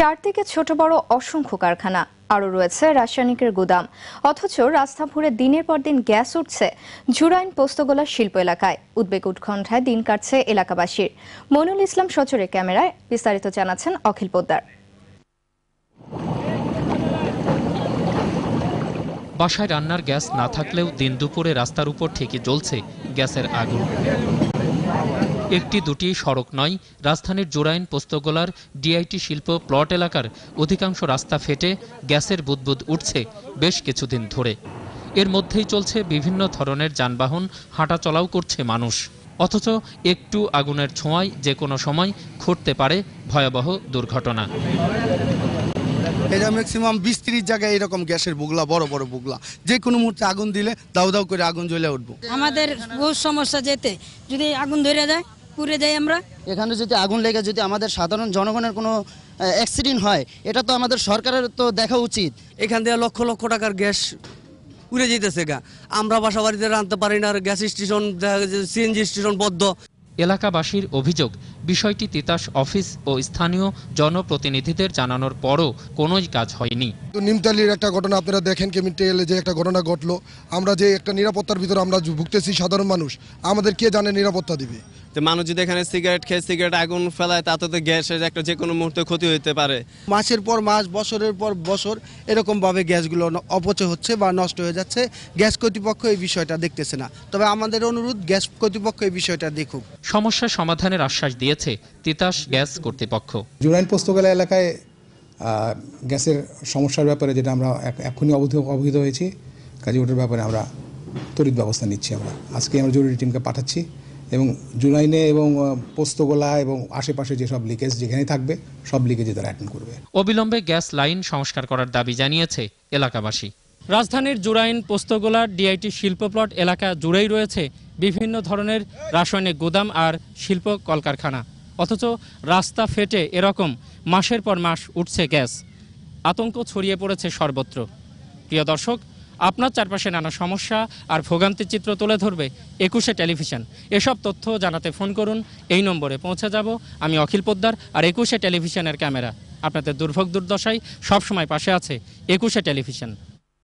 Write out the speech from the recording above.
চারদিকে ছোট বড় অসংখ্য কারখানা আরও রয়েছে রাসায়নিকের গুদাম অথচ রাস্তা ভরে দিনের পর দিন গ্যাস উঠছে জুরাইন পোস্তগোলা শিল্প এলাকায় উদ্বেগ উৎকণ্ঠায় দিন কাটছে এলাকাবাসীর মনুল ইসলাম সচরের ক্যামেরায় বিস্তারিত জানাচ্ছেন অখিল পোদ্দার বাসায় রান্নার গ্যাস না থাকলেও দিন দুপুরে রাস্তার উপর ঠিকই জ্বলছে গ্যাসের আগুন একটি দুটি সড়ক নয় রাজধানীর জোরাইন পোস্তগোলার ডিআইটি শিল্প প্লট এলাকার অধিকাংশ রাস্তা ফেটে গ্যাসের বুদবুদ উঠছে বেশ কিছুদিন ধরে এর মধ্যেই চলছে বিভিন্ন ধরনের যানবাহন হাঁটাচলাও করছে মানুষ অথচ একটু আগুনের ছোঁয়ায় যে কোনো সময় ঘটতে পারে ভয়াবহ দুর্ঘটনা এটা ম্যাক্সিমাম বিশ ত্রিশ জায়গায় এরকম গ্যাসের বুগলা বড় বড় বুগলা যে কোনো মুহূর্তে আগুন দিলে দাউ দাউ করে আগুন জ্বলে উঠবো আমাদের বহু সমস্যা যেতে যদি আগুন ধরে যায় পুড়ে যাই আমরা এখানে যদি আগুন লেগে যদি আমাদের সাধারণ জনগণের কোনো অ্যাক্সিডেন্ট হয় এটা তো আমাদের সরকারের তো দেখা উচিত এখান থেকে লক্ষ লক্ষ টাকার গ্যাস উড়ে যেতেছে গা আমরা বাসাবাড়িতে রাঁধতে পারি না আর গ্যাস স্টেশন সিএনজি স্টেশন বদ্ধ এলাকাবাসীর অভিযোগ বিষয়টি তিতাস অফিস ও স্থানীয় জনপ্রতিনিধিদের জানানোর পরও কোনো কাজ হয়নি নিমতালির একটা ঘটনা আপনারা দেখেন কেমিক্যালে যে একটা ঘটনা ঘটলো আমরা যে একটা নিরাপত্তার ভিতরে আমরা ভুগতেছি সাধারণ মানুষ আমাদের কে জানে নিরাপত্তা দিবে যে মানুষ যদি এখানে সিগারেট খেয়ে সিগারেট আগুন ফেলায় তাতে তো গ্যাসের একটা যে কোনো মুহূর্তে ক্ষতি হতে পারে মাসের পর মাস বছরের পর বছর এরকমভাবে গ্যাসগুলো অপচয় হচ্ছে বা নষ্ট হয়ে যাচ্ছে গ্যাস কর্তৃপক্ষ এই বিষয়টা দেখতেছে না তবে আমাদের অনুরোধ গ্যাস কর্তৃপক্ষ এই বিষয়টা দেখুক সমস্যা সমাধানের আশ্বাস দিয়ে দিয়েছে তিতাস গ্যাস কর্তৃপক্ষ জুরাইন পোস্তগোলা এলাকায় গ্যাসের সমস্যার ব্যাপারে যেটা আমরা এখনই অবহিত হয়েছি কাজে ওটার ব্যাপারে আমরা তড়িৎ ব্যবস্থা নিচ্ছি আমরা আজকে আমরা জরুরি টিমকে পাঠাচ্ছি এবং জুলাইনে এবং পোস্তগোলা এবং আশেপাশে যেসব লিকেজ যেখানে থাকবে সব লিকেজে তারা অ্যাটেন্ড করবে অবিলম্বে গ্যাস লাইন সংস্কার করার দাবি জানিয়েছে এলাকাবাসী রাজধানীর জুরাইন পোস্তগোলার ডিআইটি শিল্প প্লট এলাকা জুড়েই রয়েছে বিভিন্ন ধরনের রাসায়নিক গুদাম আর শিল্প কলকারখানা অথচ রাস্তা ফেটে এরকম মাসের পর মাস উঠছে গ্যাস আতঙ্ক ছড়িয়ে পড়েছে সর্বত্র প্রিয় দর্শক আপনার চারপাশে নানা সমস্যা আর ভোগান্তির চিত্র তুলে ধরবে একুশে টেলিভিশন এসব তথ্য জানাতে ফোন করুন এই নম্বরে পৌঁছে যাব আমি অখিল পোদ্দার আর একুশে টেলিভিশনের ক্যামেরা আপনাদের দুর্ভোগ দুর্দশাই সবসময় পাশে আছে একুশে টেলিভিশন